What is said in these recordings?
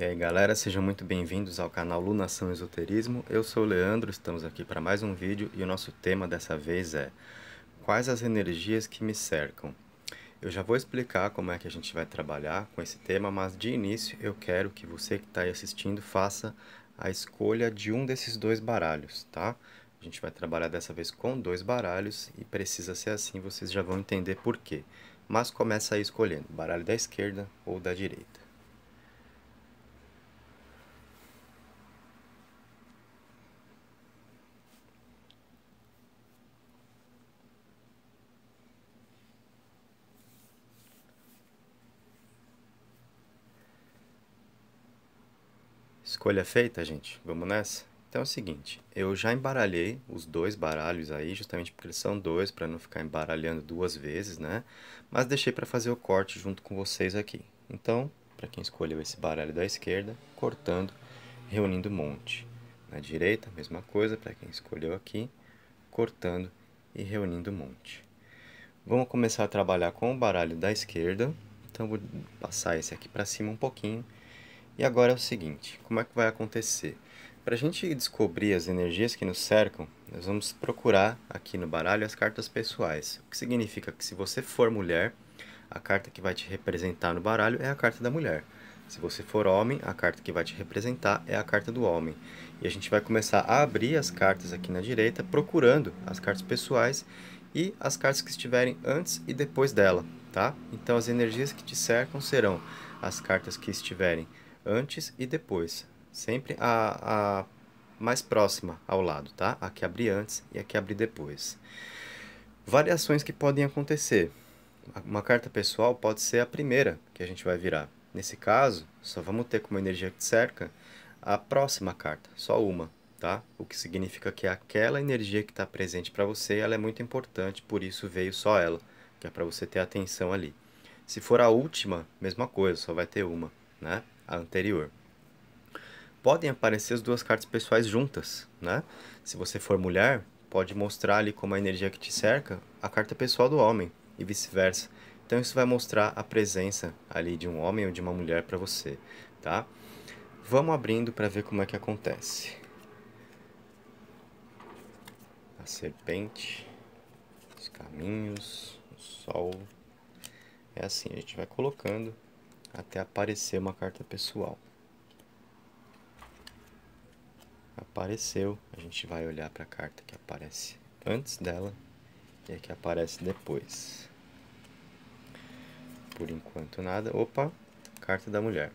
E aí galera, sejam muito bem-vindos ao canal Lunação Esoterismo. Eu sou o Leandro, estamos aqui para mais um vídeo e o nosso tema dessa vez é Quais as energias que me cercam? Eu já vou explicar como é que a gente vai trabalhar com esse tema, mas de início eu quero que você que está aí assistindo faça a escolha de um desses dois baralhos, tá? A gente vai trabalhar dessa vez com dois baralhos e precisa ser assim, vocês já vão entender por quê. Mas começa aí escolhendo baralho da esquerda ou da direita. escolha feita, gente. Vamos nessa? Então é o seguinte, eu já embaralhei os dois baralhos aí, justamente porque eles são dois, para não ficar embaralhando duas vezes, né? Mas deixei para fazer o corte junto com vocês aqui. Então, para quem escolheu esse baralho da esquerda, cortando, reunindo um monte. Na direita, mesma coisa para quem escolheu aqui, cortando e reunindo um monte. Vamos começar a trabalhar com o baralho da esquerda. Então, vou passar esse aqui para cima um pouquinho e agora é o seguinte, como é que vai acontecer? Para a gente descobrir as energias que nos cercam, nós vamos procurar aqui no baralho as cartas pessoais. O que significa que se você for mulher, a carta que vai te representar no baralho é a carta da mulher. Se você for homem, a carta que vai te representar é a carta do homem. E a gente vai começar a abrir as cartas aqui na direita, procurando as cartas pessoais e as cartas que estiverem antes e depois dela, tá? Então as energias que te cercam serão as cartas que estiverem antes e depois. Sempre a, a mais próxima ao lado, tá? A que abrir antes e a que abrir depois. Variações que podem acontecer. Uma carta pessoal pode ser a primeira que a gente vai virar. Nesse caso, só vamos ter como energia que cerca a próxima carta, só uma, tá? O que significa que aquela energia que está presente para você, ela é muito importante, por isso veio só ela, que é para você ter atenção ali. Se for a última, mesma coisa, só vai ter uma, né? anterior. Podem aparecer as duas cartas pessoais juntas, né? Se você for mulher, pode mostrar ali como a energia que te cerca a carta pessoal do homem e vice-versa. Então isso vai mostrar a presença ali de um homem ou de uma mulher para você, tá? Vamos abrindo para ver como é que acontece. A serpente, os caminhos, o sol. É assim, a gente vai colocando até aparecer uma carta pessoal. Apareceu, a gente vai olhar para a carta que aparece antes dela e a que aparece depois. Por enquanto nada. Opa, carta da mulher.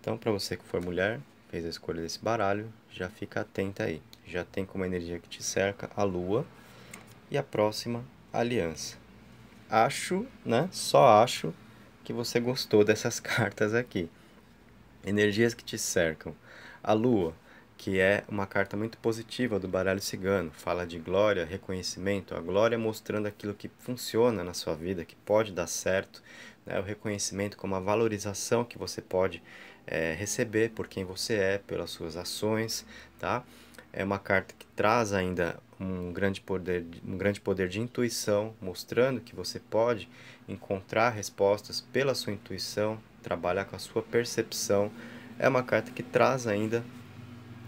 Então, para você que for mulher, fez a escolha desse baralho, já fica atenta aí. Já tem como energia que te cerca a lua e a próxima aliança. Acho, né? Só acho que você gostou dessas cartas aqui. Energias que te cercam. A lua, que é uma carta muito positiva do baralho cigano, fala de glória, reconhecimento, a glória mostrando aquilo que funciona na sua vida, que pode dar certo, né? o reconhecimento como a valorização que você pode é, receber por quem você é, pelas suas ações, tá? É uma carta que traz ainda um grande poder, um grande poder de intuição, mostrando que você pode encontrar respostas pela sua intuição, trabalhar com a sua percepção. É uma carta que traz ainda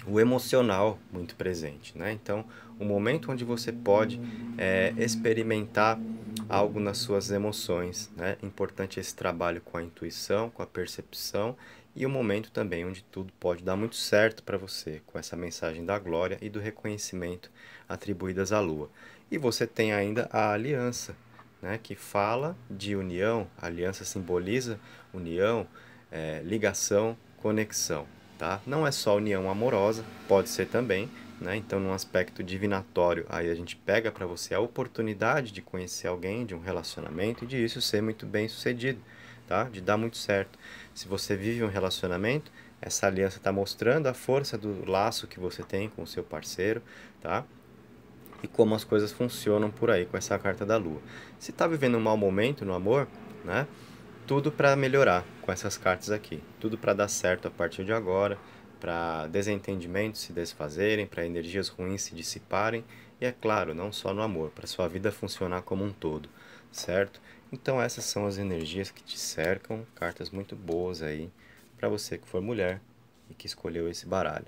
o emocional muito presente, né? Então, o momento onde você pode é, experimentar algo nas suas emoções, né? Importante esse trabalho com a intuição, com a percepção e o momento também onde tudo pode dar muito certo para você, com essa mensagem da glória e do reconhecimento atribuídas à lua. E você tem ainda a aliança, né, que fala de união, a aliança simboliza união, é, ligação, conexão. Tá? Não é só união amorosa, pode ser também, né? Então, num aspecto divinatório, aí a gente pega para você a oportunidade de conhecer alguém, de um relacionamento e de isso ser muito bem sucedido tá? De dar muito certo. Se você vive um relacionamento, essa aliança está mostrando a força do laço que você tem com o seu parceiro, tá? E como as coisas funcionam por aí com essa carta da lua. Se está vivendo um mau momento no amor, né? Tudo para melhorar com essas cartas aqui. Tudo para dar certo a partir de agora, para desentendimentos se desfazerem, para energias ruins se dissiparem e é claro, não só no amor, para sua vida funcionar como um todo, certo? Então essas são as energias que te cercam, cartas muito boas aí para você que for mulher e que escolheu esse baralho.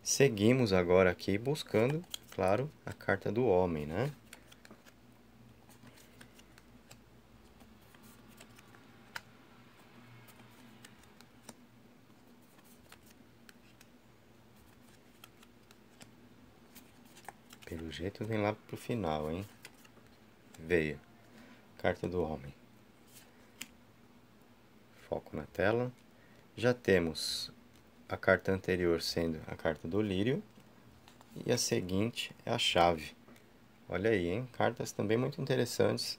Seguimos agora aqui buscando, claro, a carta do homem, né? Pelo jeito vem lá pro final, hein? Veio. Carta do Homem. Foco na tela. Já temos a carta anterior sendo a carta do lírio e a seguinte é a chave. Olha aí, hein? Cartas também muito interessantes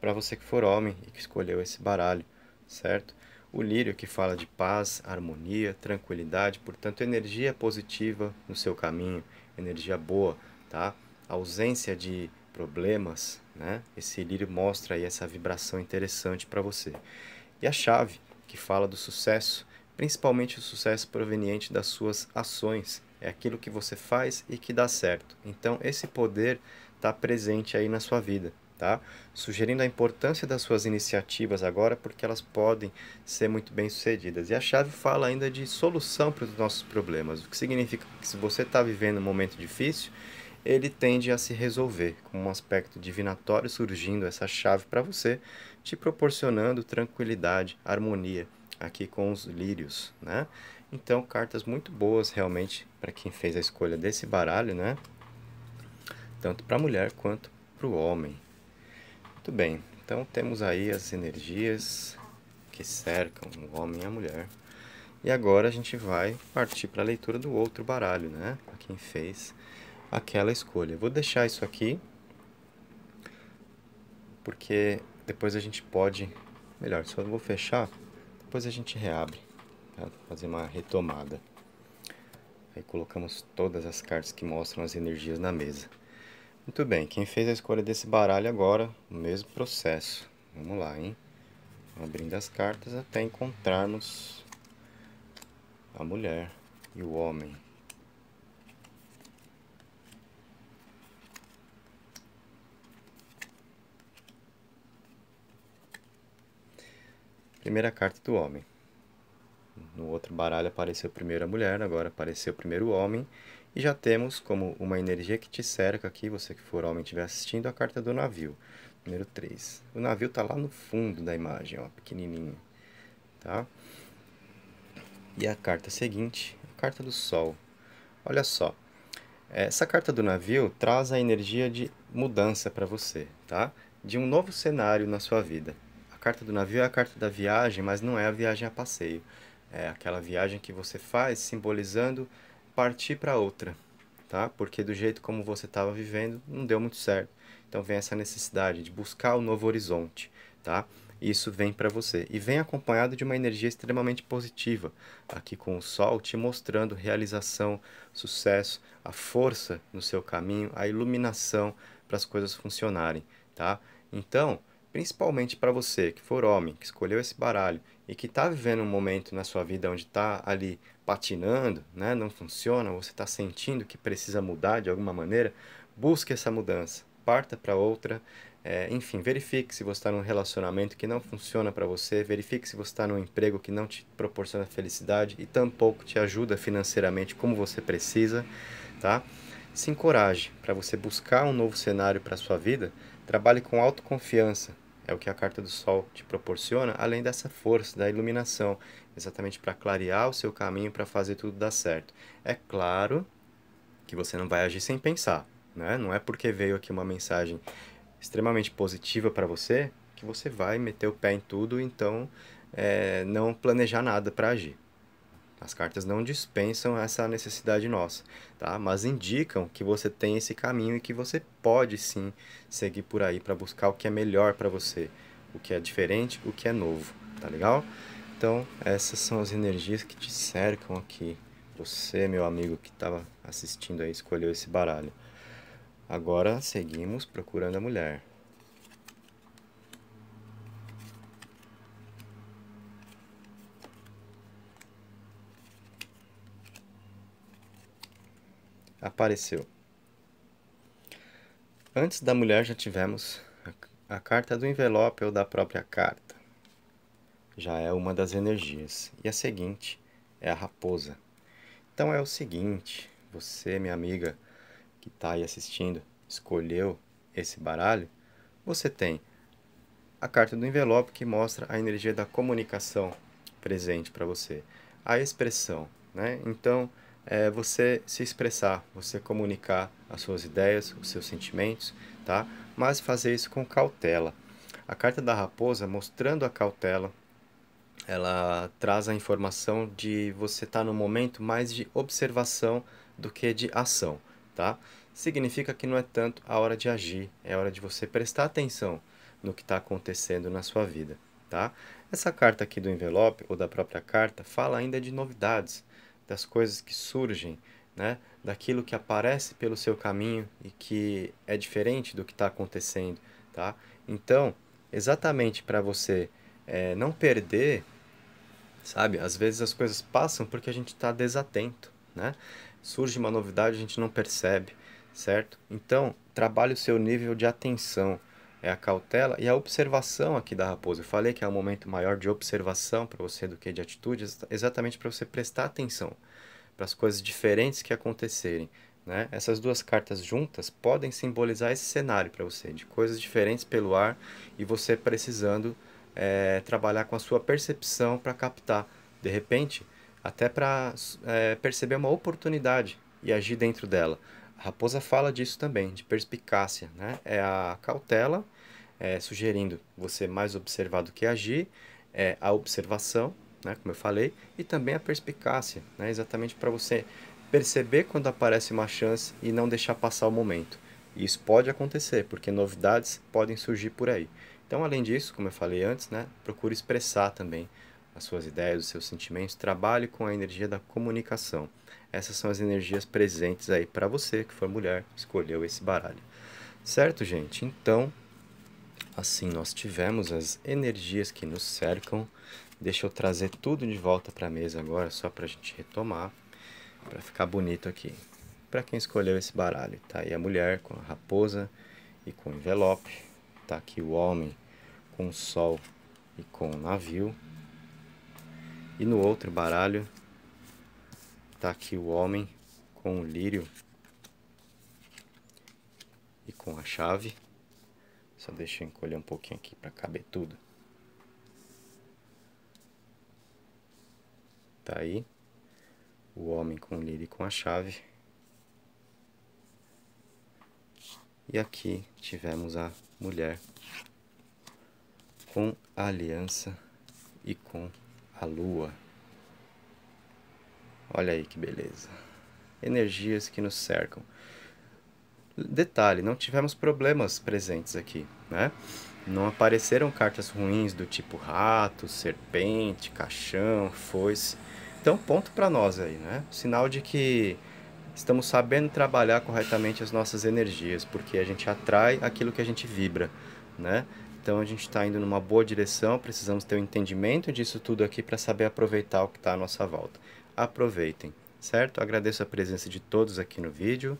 para você que for homem e que escolheu esse baralho, certo? O lírio que fala de paz, harmonia, tranquilidade, portanto, energia positiva no seu caminho, energia boa, tá? Ausência de problemas, né? Esse lírio mostra aí essa vibração interessante para você. E a chave, que fala do sucesso, principalmente o sucesso proveniente das suas ações, é aquilo que você faz e que dá certo. Então, esse poder está presente aí na sua vida, tá? Sugerindo a importância das suas iniciativas agora, porque elas podem ser muito bem sucedidas. E a chave fala ainda de solução para os nossos problemas, o que significa que se você está vivendo um momento difícil ele tende a se resolver, com um aspecto divinatório surgindo essa chave para você, te proporcionando tranquilidade, harmonia, aqui com os lírios, né? Então, cartas muito boas realmente para quem fez a escolha desse baralho, né? Tanto para a mulher quanto para o homem. Muito bem, então temos aí as energias que cercam o homem e a mulher. E agora a gente vai partir para a leitura do outro baralho, né? Para quem fez aquela escolha. Vou deixar isso aqui, porque depois a gente pode... Melhor, só vou fechar, depois a gente reabre, para fazer uma retomada. Aí colocamos todas as cartas que mostram as energias na mesa. Muito bem, quem fez a escolha desse baralho agora, o mesmo processo. Vamos lá, hein? Abrindo as cartas até encontrarmos a mulher e o homem. Primeira carta do homem. No outro baralho apareceu primeiro a mulher, agora apareceu primeiro o homem. E já temos como uma energia que te cerca aqui, você que for homem estiver assistindo, a carta do navio, número 3. O navio está lá no fundo da imagem, ó, pequenininho, tá? E a carta seguinte, a carta do sol. Olha só, essa carta do navio traz a energia de mudança para você, tá? De um novo cenário na sua vida. A carta do navio é a carta da viagem, mas não é a viagem a passeio. É aquela viagem que você faz simbolizando partir para outra, tá? Porque do jeito como você estava vivendo, não deu muito certo. Então vem essa necessidade de buscar o novo horizonte, tá? Isso vem para você e vem acompanhado de uma energia extremamente positiva, aqui com o sol te mostrando realização, sucesso, a força no seu caminho, a iluminação para as coisas funcionarem, tá? Então, principalmente para você que for homem, que escolheu esse baralho e que está vivendo um momento na sua vida onde está ali patinando, né, não funciona, você está sentindo que precisa mudar de alguma maneira, busque essa mudança, parta para outra, é, enfim, verifique se você está num relacionamento que não funciona para você, verifique se você está num emprego que não te proporciona felicidade e tampouco te ajuda financeiramente como você precisa, tá? Se encoraje para você buscar um novo cenário para sua vida Trabalhe com autoconfiança, é o que a carta do Sol te proporciona, além dessa força da iluminação, exatamente para clarear o seu caminho para fazer tudo dar certo. É claro que você não vai agir sem pensar, né? Não é porque veio aqui uma mensagem extremamente positiva para você que você vai meter o pé em tudo, então é, não planejar nada para agir. As cartas não dispensam essa necessidade nossa, tá? Mas indicam que você tem esse caminho e que você pode sim seguir por aí para buscar o que é melhor para você, o que é diferente, o que é novo, tá legal? Então, essas são as energias que te cercam aqui. Você, meu amigo que estava assistindo aí, escolheu esse baralho. Agora seguimos procurando a mulher. apareceu. Antes da mulher já tivemos a carta do envelope ou da própria carta. Já é uma das energias. E a seguinte é a raposa. Então é o seguinte, você, minha amiga, que está aí assistindo, escolheu esse baralho, você tem a carta do envelope que mostra a energia da comunicação presente para você, a expressão, né? Então, é você se expressar, você comunicar as suas ideias, os seus sentimentos, tá? Mas fazer isso com cautela. A carta da raposa, mostrando a cautela, ela traz a informação de você estar tá no momento mais de observação do que de ação, tá? Significa que não é tanto a hora de agir, é a hora de você prestar atenção no que está acontecendo na sua vida, tá? Essa carta aqui do envelope ou da própria carta fala ainda de novidades, das coisas que surgem, né? daquilo que aparece pelo seu caminho e que é diferente do que está acontecendo. Tá? Então, exatamente para você é, não perder, sabe? Às vezes as coisas passam porque a gente está desatento. Né? Surge uma novidade, a gente não percebe, certo? Então, trabalhe o seu nível de atenção é a cautela e a observação aqui da raposa. Eu falei que é um momento maior de observação para você do que de atitude, exatamente para você prestar atenção para as coisas diferentes que acontecerem. Né? Essas duas cartas juntas podem simbolizar esse cenário para você, de coisas diferentes pelo ar e você precisando é, trabalhar com a sua percepção para captar, de repente, até para é, eh, perceber uma oportunidade e agir dentro dela. Raposa fala disso também, de perspicácia, né? É a cautela, é, sugerindo você mais observar do que agir, é a observação, né, como eu falei, e também a perspicácia, né, exatamente para você perceber quando aparece uma chance e não deixar passar o momento. E isso pode acontecer, porque novidades podem surgir por aí. Então, além disso, como eu falei antes, né, procure expressar também as suas ideias, os seus sentimentos, trabalhe com a energia da comunicação. Essas são as energias presentes aí para você que foi mulher, escolheu esse baralho. Certo, gente? Então, assim nós tivemos as energias que nos cercam. Deixa eu trazer tudo de volta para a mesa agora, só para a gente retomar, para ficar bonito aqui. Para quem escolheu esse baralho, tá aí a mulher com a raposa e com o envelope, tá aqui o homem com o sol e com o navio, e no outro baralho está aqui o homem com o lírio e com a chave. Só deixa eu encolher um pouquinho aqui para caber tudo. Tá aí o homem com o lírio e com a chave. E aqui tivemos a mulher com a aliança e com a lua. Olha aí que beleza. Energias que nos cercam. Detalhe, não tivemos problemas presentes aqui, né? Não apareceram cartas ruins do tipo rato, serpente, caixão, foice. Então, ponto para nós aí, né? Sinal de que estamos sabendo trabalhar corretamente as nossas energias, porque a gente atrai aquilo que a gente vibra, né? Então a gente está indo numa boa direção, precisamos ter o um entendimento disso tudo aqui para saber aproveitar o que está à nossa volta. Aproveitem, certo? Agradeço a presença de todos aqui no vídeo.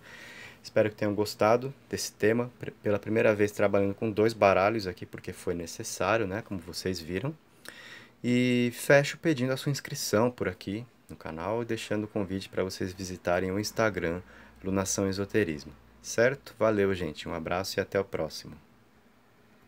Espero que tenham gostado desse tema. Pela primeira vez trabalhando com dois baralhos aqui, porque foi necessário, né? Como vocês viram. E fecho pedindo a sua inscrição por aqui no canal e deixando o convite para vocês visitarem o Instagram Lunação Esoterismo. Certo? Valeu, gente. Um abraço e até o próximo.